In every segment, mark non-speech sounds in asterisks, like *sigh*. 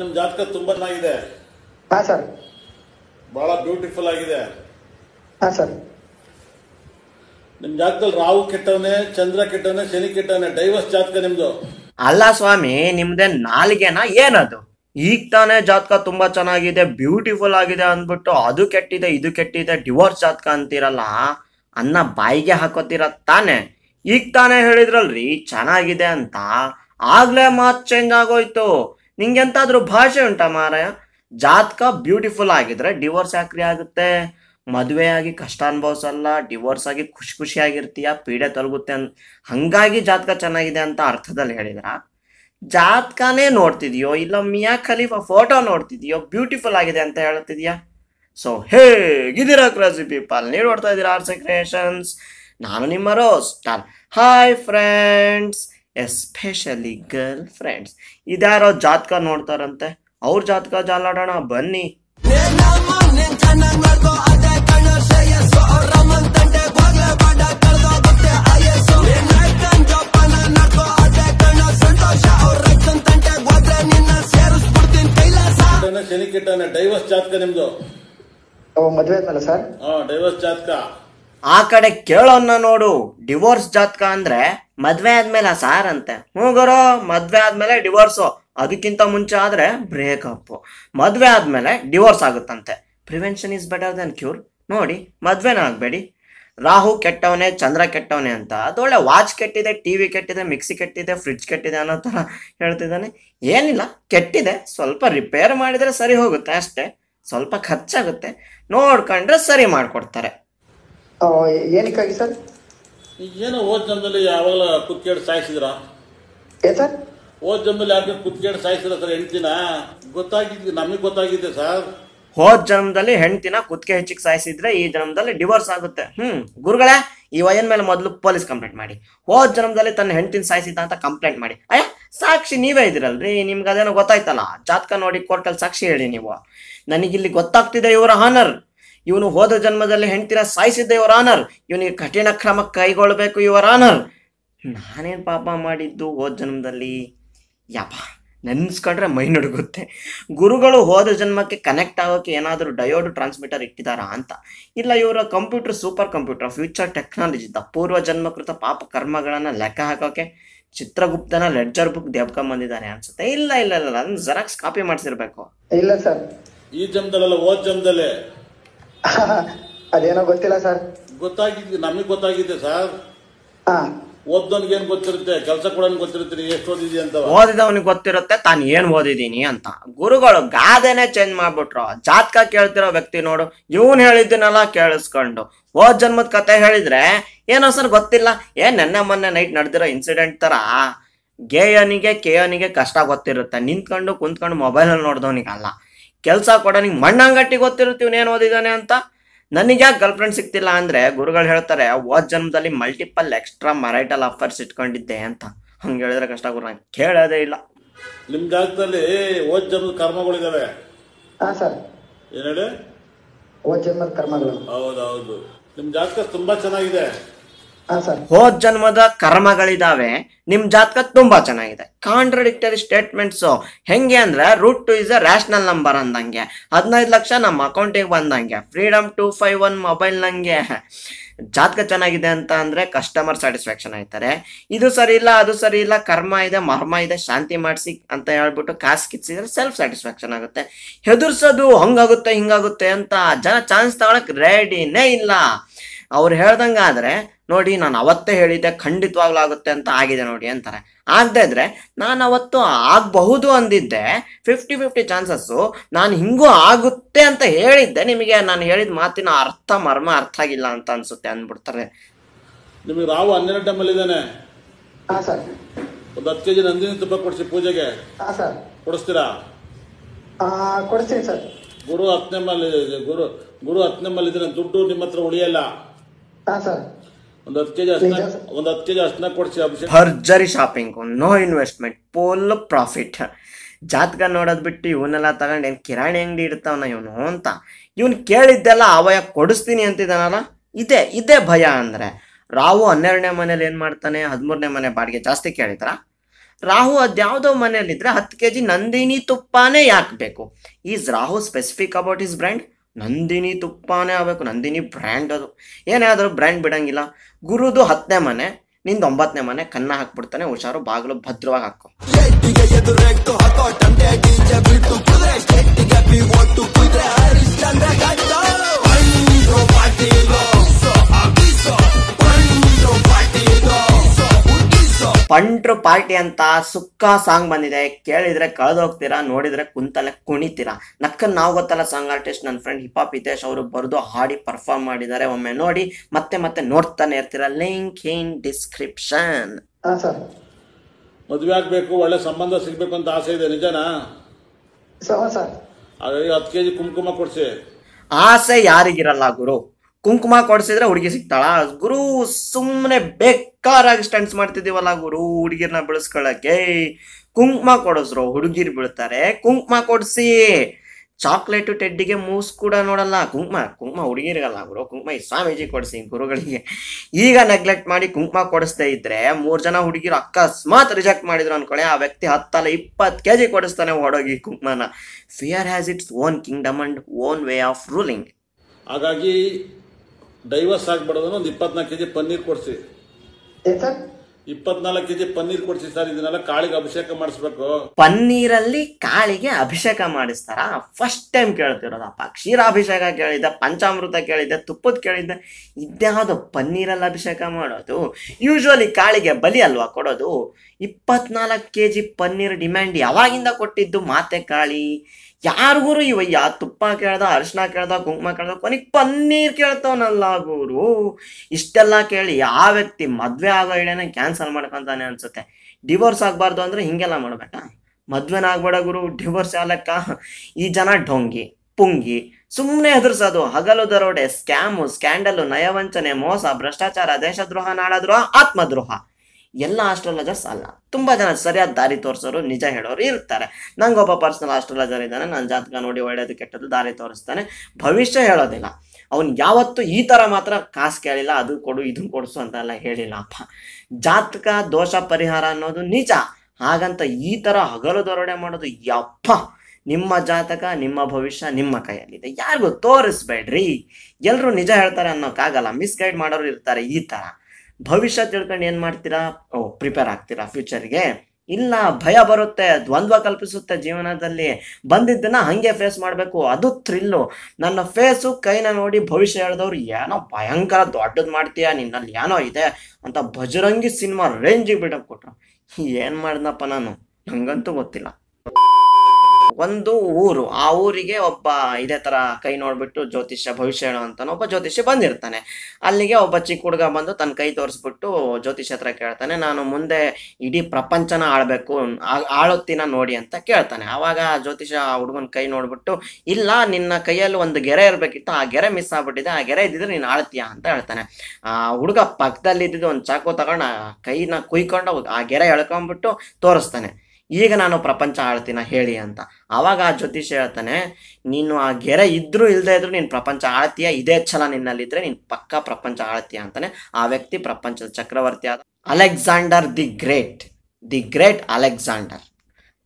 ನಿಮ್ ಜಾತಕ ತುಂಬಾ ಚೆನ್ನಾಗಿದೆ ಹಾ ಸರ್ ಬಹಳ ಬ್ಯೂಟಿಫುಲ್ ಆಗಿದೆ ಸರ್ ನಿಮ್ ಜಾತಕದಲ್ಲಿ ರಾಹು ಕೆಟ್ಟವನೇ ಚಂದ್ರ ಕೆಟ್ಟವನೇ ಶನಿ ಕೆಟ್ಟವನೇ ಡೈವರ್ಸ್ ಜಾತಕ ನಿಮ್ದು ಅಲ್ಲ ಸ್ವಾಮಿ ನಿಮ್ದೆ ನಾಲಿಗೆನ ಏನದು ಈಗ ತಾನೇ ಜಾತಕ ತುಂಬಾ ಚೆನ್ನಾಗಿದೆ ಬ್ಯೂಟಿಫುಲ್ ಆಗಿದೆ ಅಂದ್ಬಿಟ್ಟು ಅದು ಕೆಟ್ಟಿದೆ ಇದು ಕೆಟ್ಟಿದೆ ಡಿವೋರ್ಸ್ ಜಾತಕ ಅಂತಿರಲ್ಲ ಅನ್ನ ಬಾಯಿಗೆ ಹಾಕೋತಿರ ತಾನೆ ಈಗ ತಾನೇ ಹೇಳಿದ್ರಲ್ರಿ ಚೆನ್ನಾಗಿದೆ ಅಂತ ಆಗ್ಲೇ ಮಾತು ಚೇಂಜ್ ಆಗೋಯ್ತು ನಿಂಗೆ ನಿಂಗೆಂತಾದ್ರೂ ಭಾಷೆ ಉಂಟಾ ಮಾರಾಯ ಜಾತಕ ಬ್ಯೂಟಿಫುಲ್ ಆಗಿದ್ರೆ ಡಿವೋರ್ಸ್ ಯಾಕ್ರಿ ಆಗುತ್ತೆ ಮದುವೆ ಆಗಿ ಕಷ್ಟ ಅನುಭವಿಸಲ್ಲ ಡಿವೋರ್ಸ್ ಆಗಿ ಖುಷಿ ಖುಷಿಯಾಗಿರ್ತೀಯ ಪೀಡೆ ತೊಲಗುತ್ತೆ ಅಂತ ಹಂಗಾಗಿ ಜಾತಕ ಚೆನ್ನಾಗಿದೆ ಅಂತ ಅರ್ಥದಲ್ಲಿ ಹೇಳಿದ್ರ ಜಾತಕನೇ ನೋಡ್ತಿದ್ಯೋ ಇಲ್ಲ ಮಿಯಾ ಖಲೀಫಾ ಫೋಟೋ ನೋಡ್ತಿದ್ಯೋ ಬ್ಯೂಟಿಫುಲ್ ಆಗಿದೆ ಅಂತ ಹೇಳ್ತಿದ್ಯಾ ಸೊ ಹೇಗಿದ್ದೀರಾ ಕ್ರಾಸಿ ಪೀಪಲ್ ನೀವು ನೋಡ್ತಾ ಇದ್ದೀರಾ ಆರ್ಸಿ ಕ್ರಿಯೇಷನ್ಸ್ ನಾನು ನಿಮ್ಮ Rose hi friends especially girl friends ಇದ್ಯಾರೋ ಜಾತಕ ನೋಡ್ತಾರಂತೆ ಅವ್ರ ಜಾತಕ ಜಾಲಾಡೋಣ ಬನ್ನಿ ಆ ಕಡೆ ಕೇಳೋಣ ನೋಡು ಡಿವೋರ್ಸ್ ಜಾತಕ ಅಂದ್ರೆ ಮದ್ವೆ ಆದ್ಮೇಲೆ ಆ ಸಾರ್ ಅಂತೆ ಹೋಗೋರೋ ಮದ್ವೆ ಆದ್ಮೇಲೆ ಡಿವೋರ್ಸು ಅದಕ್ಕಿಂತ ಮುಂಚೆ ಆದ್ರೆ ಬ್ರೇಕಪ್ ಮದ್ವೆ ಆದ್ಮೇಲೆ ಡಿವೋರ್ಸ್ ಆಗುತ್ತಂತೆ prevention is better than cure ನೋಡಿ ಮದ್ವೆನ ಆಗಬೇಡಿ ರಾಹು ಕೆಟ್ಟವನೇ ಚಂದ್ರ ಕೆಟ್ಟವನೇ ಅಂತ ಅದೊಳ್ಳೆ ವಾಚ್ ಕೆಟ್ಟಿದೆ ಟಿವಿ ಕೆಟ್ಟಿದೆ ಮಿಕ್ಸಿ ಕೆಟ್ಟಿದೆ ಫ್ರಿಡ್ಜ್ ಕೆಟ್ಟಿದೆ ಅನ್ನೋ ಥರ ಹೇಳ್ತಿದ್ದಾನೆ ಏನಿಲ್ಲ ಕೆಟ್ಟಿದೆ ಸ್ವಲ್ಪ ರಿಪೇರ್ ಮಾಡಿದ್ರೆ ಸರಿ ಹೋಗುತ್ತೆ ಅಷ್ಟೇ ಸ್ವಲ್ಪ ಖರ್ಚಾಗುತ್ತೆ ನೋಡ್ಕೊಂಡ್ರೆ ಸರಿ ಮಾಡ್ಕೊಡ್ತಾರೆ ಏನಕ್ಕಾಗಿ ಸರ್ ಈಗೇನೋ ಓದ್ ಜನ್ಮದಲ್ಲಿ ಯಾವಾಗಲ ಕುತ್ಕೇಡ್ ಸಾಯಿಸಿದ್ರ ಸರ್ ಓದ್ ಜನ್ಮದಲ್ಲಿ ಯಾಕೆ ಕುತ್ಕೇಡ್ ಸಾಯಿಸಿದ್ರ ಸರ್ ಹೆಂಡ್ತಿನ ಗೊತ್ತಾಗಿದ್ವಿ ನಮಗೆ ಗೊತ್ತಾಗಿದೆ ಸರ್ ಹೋದ್ ಜನ್ಮದಲ್ಲಿ ಹೆಂಡ್ತಿನ ಕುತ್ತಿಗೆ ಹೆಚ್ಚಿಗೆ ಸಾಯಿಸಿದ್ರೆ ಈ ಜನ್ಮದಲ್ಲಿ ಡಿವೋರ್ಸ್ ಆಗುತ್ತೆ ಹ್ಮ್ ಗುರುಗಳೇ ಈ ವಯನ್ ಮೇಲೆ ಮೊದಲು ಪೊಲೀಸ್ ಕಂಪ್ಲೇಂಟ್ ಮಾಡಿ ಹೋದ್ ಜನ್ಮದಲ್ಲಿ ತನ್ನ ಹೆಂಡತಿನ ಸಾಯಿಸಿದ ಅಂತ ಕಂಪ್ಲೇಂಟ್ ಮಾಡಿ ಅಯ್ಯ ಸಾಕ್ಷಿ ನೀವೇ ಇದ್ರಲ್ರಿ ನಿಮ್ಗೆ ಅದೇನೋ ಗೊತ್ತಾಯ್ತಲ್ಲ ಜಾತಕ ನೋಡಿ ಕೋರ್ಟಲ್ಲಿ ಸಾಕ್ಷಿ ಹೇಳಿ ನೀವು ನನಗಿಲ್ಲಿ ಗೊತ್ತಾಗ್ತಿದೆ ಇವರ ಹಾನರ್ ಇವನು ಹೋದ ಜನ್ಮದಲ್ಲಿ ಹೆಂಡ್ತಿರ ಸಾಯಿಸಿದ್ದ ಇವರ ಆನರ್ ಇವನಿಗೆ ಕಠಿಣ ಕ್ರಮ ಕೈಗೊಳ್ಳಬೇಕು ಇವರ ಆನರ್ ನಾನೇನು ಪಾಪ ಮಾಡಿದ್ದು ಹೋದ ಜನ್ಮದಲ್ಲಿ ಯಾಪ ನೆನ್ಸ್ಕೊಂಡ್ರೆ ಮೈ ನಡುಗುತ್ತೆ ಗುರುಗಳು ಹೋದ ಜನ್ಮಕ್ಕೆ ಕನೆಕ್ಟ್ ಆಗೋಕೆ ಏನಾದರೂ ಡಯೋಡ್ ಟ್ರಾನ್ಸ್ಮಿಟರ್ ಇಟ್ಟಿದಾರಾ ಅಂತ ಇಲ್ಲ ಇವರ computer super computer future technology ಇದ್ದ ಪೂರ್ವ ಜನ್ಮಕೃತ ಪಾಪ ಕರ್ಮಗಳನ್ನು ಲೆಕ್ಕ ಹಾಕೋಕೆ ಚಿತ್ರಗುಪ್ತನ ಲೆಡ್ಜರ್ ಬುಕ್ ದೇವ್ಕೊಂಡ್ ಬಂದಿದ್ದಾನೆ ಅನ್ಸುತ್ತೆ ಇಲ್ಲ ಇಲ್ಲ ಇಲ್ಲ ಅದನ್ನ ಜೆರಾಕ್ಸ್ ಕಾಪಿ ಮಾಡಿಸಿರ್ಬೇಕು ಇಲ್ಲ ಸರ್ ಈ ಜನ್ಮದಲ್ಲ ಹೋದ ಜನ್ಮದಲ್ಲೇ *laughs* ಅದೇನೋ ಗೊತ್ತಿಲ್ಲ ಸರ್ ಗೊತ್ತಾಗಿದೆ ನಮಗೆ ಗೊತ್ತಾಗಿದೆ ಸರ್ ಓದ್ದವನಿಗೇನ್ ಗೊತ್ತಿರುತ್ತೆ ಕೆಲಸ ಕೂಡ ಗೊತ್ತಿರುತ್ತೆ ಎಷ್ಟು ಓದಿದ್ಯ ಅಂತ ಓದಿದವನಿಗೆ ಗೊತ್ತಿರುತ್ತೆ ತಾನು ಏನ್ ಓದಿದೀನಿ ಅಂತ ಗುರುಗಳು ಗಾದೆನೆ ಚೇಂಜ್ ಮಾಡ್ಬಿಟ್ರು ಜಾತಕ ಕೇಳ್ತಿರೋ ವ್ಯಕ್ತಿ ನೋಡು ಇವನ್ ಹೇಳಿದ್ದನ್ನೆಲ್ಲ ಕೇಳಿಸ್ಕೊಂಡು ಓದ್ ಜನ್ಮದ ಕತೆ ಹೇಳಿದ್ರೆ ಏನೋ ಸರ್ ಗೊತ್ತಿಲ್ಲ ಏನ್ ನೆನ್ನೆ ಮೊನ್ನೆ ನೈಟ್ ನಡೆದಿರೋ ಇನ್ಸಿಡೆಂಟ್ ತರ ಗೇಯನಿಗೆ ಕೇಯನಿಗೆ ಕಷ್ಟ ಗೊತ್ತಿರುತ್ತೆ ನಿಂತ್ಕೊಂಡು ಕುಂತ್ಕೊಂಡು ಮೊಬೈಲ್ ಅಲ್ಲಿ ನೋಡ್ದವನಿಗಲ್ಲ ಕೆಲಸ ಕೊಡ ನಿಂಗೆ ಮಣ್ಣಂಗಟ್ಟಿ ಗೊತ್ತಿರ್ತೀವಿ ಏನು ಓದಿದ್ದಾನೆ ಅಂತ ನನಗೆ ಯಾಕೆ ಗರ್ಲ್ ಫ್ರೆಂಡ್ ಸಿಗ್ತಿಲ್ಲ ಅಂದರೆ ಗುರುಗಳು ಹೇಳ್ತಾರೆ ಓದ್ ಜನ್ಮದಲ್ಲಿ ಮಲ್ಟಿಪಲ್ ಎಕ್ಸ್ಟ್ರಾ ಮರೈಟಲ್ ಆಫರ್ಸ್ ಇಟ್ಕೊಂಡಿದ್ದೆ ಅಂತ ಹಂಗೆ ಹೇಳಿದ್ರೆ ಕಷ್ಟ ಗುರು ನಂಗೆ ಕೇಳೋದೇ ಇಲ್ಲ ನಿಮ್ಮ ಜಾಗದಲ್ಲಿ ಓದ್ ಜನ್ಮದ ಕರ್ಮಗಳಿದಾವೆ ಹಾಂ ಸರ್ ಹೇಳಿ ಜನ್ಮದ ಕರ್ಮಗಳು ಹೌದೌದು ನಿಮ್ಮ ಜಾಗ ತುಂಬಾ ಚೆನ್ನಾಗಿದೆ ಹೋದ್ ಜನ್ಮದ ಕರ್ಮಗಳಿದಾವೆ ನಿಮ್ ಜಾತಕ ತುಂಬಾ ಚೆನ್ನಾಗಿದೆ ಕಾಂಟ್ರಡಿಕ್ಟರಿ ಸ್ಟೇಟ್ಮೆಂಟ್ಸ್ ಹೆಂಗೆ ಅಂದ್ರೆ root two is a rational number ಅಂದಂಗೆ ಹದಿನೈದು ಲಕ್ಷ ನಮ್ಮ ಅಕೌಂಟಿಗೆ ಬಂದಂಗೆ freedom two five one mobile ನಂಗೆ ಜಾತಕ ಚೆನ್ನಾಗಿದೆ ಅಂತ ಅಂದ್ರೆ ಕಸ್ಟಮರ್ ಸ್ಯಾಟಿಸ್ಫ್ಯಾಕ್ಷನ್ ಆಯ್ತಾರೆ ಇದು ಸರಿ ಇಲ್ಲ ಅದು ಸರಿ ಇಲ್ಲ ಕರ್ಮ ಇದೆ ಮರ್ಮ ಇದೆ ಶಾಂತಿ ಮಾಡಿಸಿ ಅಂತ ಹೇಳ್ಬಿಟ್ಟು ಕಾಸ್ ಕಿತ್ಸಿದ್ರೆ ಸೆಲ್ಫ್ ಸ್ಯಾಟಿಸ್ಫ್ಯಾಕ್ಷನ್ ಆಗುತ್ತೆ ಹೆದರ್ಸೋದು ಹಂಗಾಗುತ್ತೆ ಹಿಂಗಾಗುತ್ತೆ ಅಂತ ಜನ ಚಾನ್ಸ್ ತಗೊಳಕ್ ರೆಡಿನೇ ಇಲ್ಲ ಅವ್ರು ಹೇಳ್ದಂಗಾದ್ರೆ ನೋಡಿ ನಾನು ಅವತ್ತೇ ಹೇಳಿದ್ದೆ ಖಂಡಿತವಾಗ್ಲಾಗುತ್ತೆ ಅಂತ ಆಗಿದೆ ನೋಡಿ ಅಂತಾರೆ ಆಗದೆ ಇದ್ರೆ ನಾನು ಅವತ್ತು ಆಗಬಹುದು ಅಂದಿದ್ದೆ ಫಿಫ್ಟಿ ಫಿಫ್ಟಿ ಚಾನ್ಸಸ್ಸು ನಾನು ಹಿಂಗೂ ಆಗುತ್ತೆ ಅಂತ ಹೇಳಿದ್ದೆ ನಿಮಗೆ ನಾನು ಹೇಳಿದ ಮಾತಿನ ಅರ್ಥ ಮರ್ಮ ಅರ್ಥ ಆಗಿಲ್ಲ ಅಂತ ಅನ್ಸುತ್ತೆ ಅಂದ್ಬಿಡ್ತಾರೆ ನಿಮಗೆ ರಾವು ಹನ್ನೆರಡು ಟೈಮಲ್ಲಿ ಇದ್ದಾನೆ ಒಂದು ಹತ್ತು ಕೆಜಿ ನಂದಿನಿ ತುಪ್ಪ ಕೊಡಿಸಿ ಪೂಜೆಗೆ ಕೊಡಿಸ್ತೀರಾ ಕೊಡಿಸ್ತೀನಿ ಸರ್ ಗುರು ಗುರು ಗುರು ಹತ್ತನೇ ನಂಬಲ್ಲಿ ದುಡ್ಡು ನಿಮ್ಮ ಹತ್ರ ಉಳಿಯಲ್ಲ ಶಾಪಿಂಗ್ ನೋ ಇನ್ವೆಸ್ಟ್ಮೆಂಟ್ ಪೋಲ್ ಪ್ರಾಫಿಟ್ ಜಾತಕ ನೋಡೋದ್ ಬಿಟ್ಟು ಇವನ್ನೆಲ್ಲ ತಗೊಂಡು ಏನ್ ಕಿರಾಣಿ ಅಂಗಡಿ ಇಡ್ತಾವನ ಇವನು ಅಂತ ಇವನು ಕೇಳಿದ್ದೆಲ್ಲ ಅವಯ ಕೊಡಿಸ್ತೀನಿ ಅಂತಿದ್ದಾನಲ್ಲ ಇದೇ ಇದೇ ಭಯ ಅಂದ್ರೆ ರಾಹು ಹನ್ನೆರಡನೇ ಮನೇಲಿ ಏನ್ ಮಾಡ್ತಾನೆ ಹದಿಮೂರನೇ ಮನೆ ಬಾಡಿಗೆ ಜಾಸ್ತಿ ಕೇಳಿದ್ರ ರಾಹು ಅದ್ಯಾವುದೋ ಮನೇಲಿದ್ರೆ ಹತ್ತು ಕೆ ಜಿ ನಂದಿನಿ ತುಪ್ಪನೇ ಯಾಕೆ ಬೇಕು is Rahu specific about is brand Nandini ತುಪ್ಪಾನೇ ಆಗಬೇಕು ನಂದಿನಿ ಬ್ರ್ಯಾಂಡ್ ಅದು ಏನಾದ್ರು ಬ್ರ್ಯಾಂಡ್ ಬಿಡಂಗಿಲ್ಲ ಗುರುದು ಹತ್ತನೇ ಮನೆ ನಿಂದು ಒಂಬತ್ತನೇ ಮನೆ ಕನ್ನ ಹಾಕ್ಬಿಡ್ತಾನೆ ಹುಷಾರು ಬಾಗಿಲು ಭದ್ರವಾಗಿ ಹಾಕೋ ಪಂಟ್ರು ಪಾರ್ಟಿ ಅಂತ ಸುಕ್ಕ ಸಾಂಗ್ ಬಂದಿದೆ ಕೇಳಿದ್ರೆ ಕಳೆದೋಗ್ತೀರಾ ನೋಡಿದ್ರೆ ಕುಂತಲೆ ಕುಣಿತೀರಾ ನಕ್ಕ ನಾವು ಗೊತ್ತಲ್ಲ ಸಾಂಗ್ ಆರ್ಟಿಸ್ಟ್ ನನ್ನ ಫ್ರೆಂಡ್ ಹಿಪಾಪ್ ಹಿತೇಶ್ ಅವರು ಬರೆದು ಹಾಡಿ ಪರ್ಫಾರ್ಮ್ ಮಾಡಿದ್ದಾರೆ ಒಮ್ಮೆ ನೋಡಿ ಮತ್ತೆ ಮತ್ತೆ ನೋಡ್ತಾನೆ ಇರ್ತೀರಾ ಲಿಂಕ್ ಇನ್ ಡಿಸ್ಕ್ರಿಪ್ಷನ್ ಮದುವೆ ಆಗ್ಬೇಕು ಒಳ್ಳೆ ಸಂಬಂಧ ಸಿಗ್ಬೇಕು ಅಂತ ಆಸೆ ಇದೆ ನಿಜನಾ ಕೆ ಕೆಜಿ ಕುಂಕುಮ ಕೊಡ್ಸಿ ಆಸೆ ಯಾರಿಗಿರಲ್ಲ ಗುರು ಕುಂಕುಮ ಕೊಡಿಸಿದ್ರೆ ಹುಡುಗಿ ಸಿಗ್ತಾಳ ಗುರು ಸುಮ್ಮನೆ ಬೇಕಾರಾಗಿ ಸ್ಟಂಟ್ಸ್ ಮಾಡ್ತಿದ್ದೀವಲ್ಲ ಗುರು ಹುಡುಗಿರ್ನ ಬೆಳೆಸ್ಕೊಳಕ್ಕೆ ಕುಂಕುಮ ಕೊಡಿಸ್ರು ಹುಡುಗಿರ್ ಬೀಳ್ತಾರೆ ಕುಂಕುಮ ಕೊಡಿಸಿ ಚಾಕ್ಲೇಟು ಟೆಡ್ಡಿಗೆ ಮೂಸ್ ಕೂಡ ನೋಡಲ್ಲ ಕುಂಕುಮ ಕುಂಕುಮ ಹುಡುಗಿರಿಗಲ್ಲ ಗುರು ಕುಂಕುಮ ಈ ಸ್ವಾಮೀಜಿ ಕೊಡಿಸಿ ಗುರುಗಳಿಗೆ ಈಗ ನೆಗ್ಲೆಕ್ಟ್ ಮಾಡಿ ಕುಂಕುಮ ಕೊಡಿಸ್ದೇ ಇದ್ರೆ ಮೂರು ಜನ ಹುಡುಗಿರು ಅಕಸ್ಮಾತ್ ರಿಜೆಕ್ಟ್ ಮಾಡಿದ್ರು ಅನ್ಕೊಳ್ಳಿ ಆ ವ್ಯಕ್ತಿ ಹತ್ತಲ್ಲ ಇಪ್ಪತ್ತು ಕೆ ಜಿ ಕೊಡಿಸ್ತಾನೆ ಹೊಡೋಗಿ ಕುಂಕುಮನ fear has its own kingdom and own way of ruling ಹಾಗಾಗಿ ಡೈವರ್ಸ್ ಆಗ್ಬಾರ್ದು ಒಂದು ಇಪ್ಪತ್ನಾಲ್ಕು ಕೆಜಿ ಪನ್ನೀರ್ ಕೊಡ್ಸಿ ಇಪ್ಪತ್ನಾಲ್ಕು ಕೆಜಿ ಪನ್ನೀರ್ ಕೊಡ್ಸಿ ಸರ್ ಇದನ್ನೆಲ್ಲ ಕಾಳಿಗೆ ಅಭಿಷೇಕ ಮಾಡಿಸ್ಬೇಕು ಪನ್ನೀರಲ್ಲಿ ಕಾಳಿಗೆ ಅಭಿಷೇಕ ಮಾಡಿಸ್ತಾರ ಫಸ್ಟ್ ಟೈಮ್ ಕೇಳ್ತಿರೋದಪ್ಪ ಕ್ಷೀರಾಭಿಷೇಕ ಕೇಳಿದ್ದೆ ಪಂಚಾಮೃತ ಕೇಳಿದ್ದೆ ತುಪ್ಪದ ಕೇಳಿದ್ದೆ ಇದ್ಯಾವುದು ಪನ್ನೀರಲ್ಲಿ ಅಭಿಷೇಕ ಮಾಡೋದು ಯೂಶುವಲಿ ಕಾಳಿಗೆ ಬಲಿ ಅಲ್ವಾ ಕೊಡೋದು ಇಪ್ಪತ್ನಾಲ್ಕು ಕೆಜಿ ಪನ್ನೀರ್ ಡಿಮ್ಯಾಂಡ್ ಯಾವಾಗಿಂದ ಕೊಟ್ಟಿದ್ದು ಮಾತೆ ಕಾಳಿ ಯಾರಿಗೂ ಇವ ಯಾ ತುಪ್ಪ ಕೇಳ್ದ ಅರಿಶಿನ ಕೇಳ್ದ ಕುಂಕುಮ ಕೇಳ್ದ ಕೊನೆಗೆ ಪನ್ನೀರ್ ಕೇಳ್ತಾವನಲ್ಲ ಗುರು ಇಷ್ಟೆಲ್ಲ ಕೇಳಿ ಯಾವ ವ್ಯಕ್ತಿ ಮದ್ವೆ ಆಗೋ ಹೇಳೇನೆ ಕ್ಯಾನ್ಸಲ್ ಮಾಡ್ಕೊಂತಾನೆ ಅನ್ಸುತ್ತೆ ಡಿವೋರ್ಸ್ ಆಗ್ಬಾರ್ದು ಅಂದ್ರೆ ಹಿಂಗೆಲ್ಲ ಮಾಡ್ಬೇಕ ಮದ್ವೆನ ಆಗ್ಬೇಡ ಗುರು ಡಿವೋರ್ಸ್ ಆಗ್ಲಕ್ಕ ಈ ಜನ ಢೊಂಗಿ ಪುಂಗಿ ಸುಮ್ಮನೆ ಹೆದರ್ಸೋದು ಹಗಲು ದರೋಡೆ ಸ್ಕ್ಯಾಮು ಸ್ಕ್ಯಾಂಡಲು ನಯವಂಚನೆ ಮೋಸ ಭ್ರಷ್ಟಾಚಾರ ದೇಶದ್ರೋಹ ನಾಡದ್ರೋಹ ಆತ್ಮದ್ರೋಹ ಎಲ್ಲ ಆಸ್ಟ್ರಾಲಜರ್ಸ್ ಅಲ್ಲ ತುಂಬ ಜನ ಸರಿಯಾದ ದಾರಿ ತೋರಿಸೋರು ನಿಜ ಹೇಳೋರು ಇರ್ತಾರೆ ಒಬ್ಬ ಪರ್ಸನಲ್ ಆಸ್ಟ್ರಾಲಜರ್ ಇದ್ದಾನೆ ನಾನು ಜಾತಕ ನೋಡಿ ಒಳ್ಳೆಯದು ಕೆಟ್ಟದ್ದು ದಾರಿ ತೋರಿಸ್ತಾನೆ ಭವಿಷ್ಯ ಹೇಳೋದಿಲ್ಲ ಅವ್ನು ಯಾವತ್ತೂ ಈ ಥರ ಮಾತ್ರ ಕಾಸು ಕೇಳಿಲ್ಲ ಅದು ಕೊಡು ಇದನ್ನು ಕೊಡಿಸು ಅಂತೆಲ್ಲ ಹೇಳಿಲ್ಲ ಅಪ್ಪ ಜಾತಕ ದೋಷ ಪರಿಹಾರ ಅನ್ನೋದು ನಿಜ ಹಾಗಂತ ಈ ಥರ ಹಗಲು ದೊರಡೆ ಮಾಡೋದು ಯಪ್ಪ ನಿಮ್ಮ ಜಾತಕ ನಿಮ್ಮ ಭವಿಷ್ಯ ನಿಮ್ಮ ಕೈಯಲ್ಲಿದೆ ಯಾರಿಗೂ ತೋರಿಸ್ಬೇಡ್ರಿ ಎಲ್ಲರೂ ನಿಜ ಹೇಳ್ತಾರೆ ಅನ್ನೋಕ್ಕಾಗಲ್ಲ ಮಿಸ್ಗೈಡ್ ಮಾಡೋರು ಇರ್ತಾರೆ ಈ ಥರ ಭವಿಷ್ಯ ತಿಳ್ಕೊಂಡು ಏನ್ ಮಾಡ್ತೀರಾ ಓ ಪ್ರಿಪೇರ್ ಆಗ್ತೀರಾ ಫ್ಯೂಚರ್ಗೆ ಇಲ್ಲ ಭಯ ಬರುತ್ತೆ ದ್ವಂದ್ವ ಕಲ್ಪಿಸುತ್ತೆ ಜೀವನದಲ್ಲಿ ಬಂದಿದ್ದನ್ನ ಹಂಗೆ ಫೇಸ್ ಮಾಡಬೇಕು ಅದು ಥ್ರಿಲ್ಲು ನನ್ನ ಫೇಸು ಕೈನ ನೋಡಿ ಭವಿಷ್ಯ ಹೇಳಿದವ್ರು ಏನೋ ಭಯಂಕರ ದೊಡ್ಡದು ಮಾಡ್ತೀಯಾ ನಿನ್ನಲ್ಲಿ ಏನೋ ಇದೆ ಅಂತ ಭಜರಂಗಿ ಸಿನಿಮಾ ರೇಂಜಿಗೆ ಬಿಡಕ್ಕೆ ಕೊಟ್ರು ಏನು ಮಾಡ್ದಪ್ಪ ನಾನು ನಂಗಂತೂ ಗೊತ್ತಿಲ್ಲ ಒಂದು ಊರು ಆ ಊರಿಗೆ ಒಬ್ಬ ಇದೇ ತರ ಕೈ ನೋಡ್ಬಿಟ್ಟು ಜ್ಯೋತಿಷ್ಯ ಭವಿಷ್ಯ ಅಂತ ಒಬ್ಬ ಜ್ಯೋತಿಷ್ಯ ಬಂದಿರ್ತಾನೆ ಅಲ್ಲಿಗೆ ಒಬ್ಬ ಚಿಕ್ಕ ಹುಡುಗ ಬಂದು ತನ್ನ ಕೈ ತೋರಿಸ್ಬಿಟ್ಟು ಜ್ಯೋತಿಷ್ಯ ಹತ್ರ ಕೇಳ್ತಾನೆ ನಾನು ಮುಂದೆ ಇಡೀ ಪ್ರಪಂಚನ ಆಳ್ಬೇಕು ಆಳುತ್ತಿನ ನೋಡಿ ಅಂತ ಕೇಳ್ತಾನೆ ಆವಾಗ ಜ್ಯೋತಿಷ್ಯ ಆ ಹುಡುಗನ ಕೈ ನೋಡ್ಬಿಟ್ಟು ಇಲ್ಲ ನಿನ್ನ ಕೈಯಲ್ಲಿ ಒಂದು ಗೆರೆ ಇರ್ಬೇಕಿತ್ತು ಆ ಗೆರೆ ಮಿಸ್ ಆಗ್ಬಿಟ್ಟಿದೆ ಆ ಗೆರೆ ಇದ್ದಿದ್ರೆ ನೀನು ಆಳ್ತೀಯ ಅಂತ ಹೇಳ್ತಾನೆ ಆ ಹುಡುಗ ಪಕ್ಕದಲ್ಲಿ ಇದ್ದಿದ್ದು ಒಂದು ಚಾಕು ತಗೊಂಡು ಆ ಕೈನ ಕುಯ್ಕೊಂಡು ಆ ಗೆರೆ ಎಳ್ಕೊಂಡ್ಬಿಟ್ಟು ತೋರಿಸ್ತಾನೆ ಈಗ ನಾನು ಪ್ರಪಂಚ ಆಳ್ತೀನ ಹೇಳಿ ಅಂತ ಆವಾಗ ಆ ಜ್ಯೋತಿಷ ಹೇಳ್ತಾನೆ ನೀನು ಆ ಗೆರೆ ಇದ್ರೂ ಇಲ್ಲದೆ ಇದ್ರೂ ನೀನು ಪ್ರಪಂಚ ಆಳ್ತೀಯ ಇದೇ ಛಲ ನಿನ್ನಲ್ಲಿದ್ರೆ ನೀನು ಪಕ್ಕಾ ಪ್ರಪಂಚ ಆಳ್ತೀಯ ಅಂತಾನೆ ಆ ವ್ಯಕ್ತಿ ಪ್ರಪಂಚದ ಚಕ್ರವರ್ತಿ ಆದ Alexander the Great the Great Alexander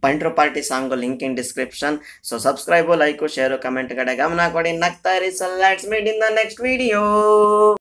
ಪಂಟ್ರು party song link in description so subscribe like share comment ಕಡೆ ಗಮನ ಕೊಡಿ ನಗ್ತಾ ಇರಿ so let's meet in the next video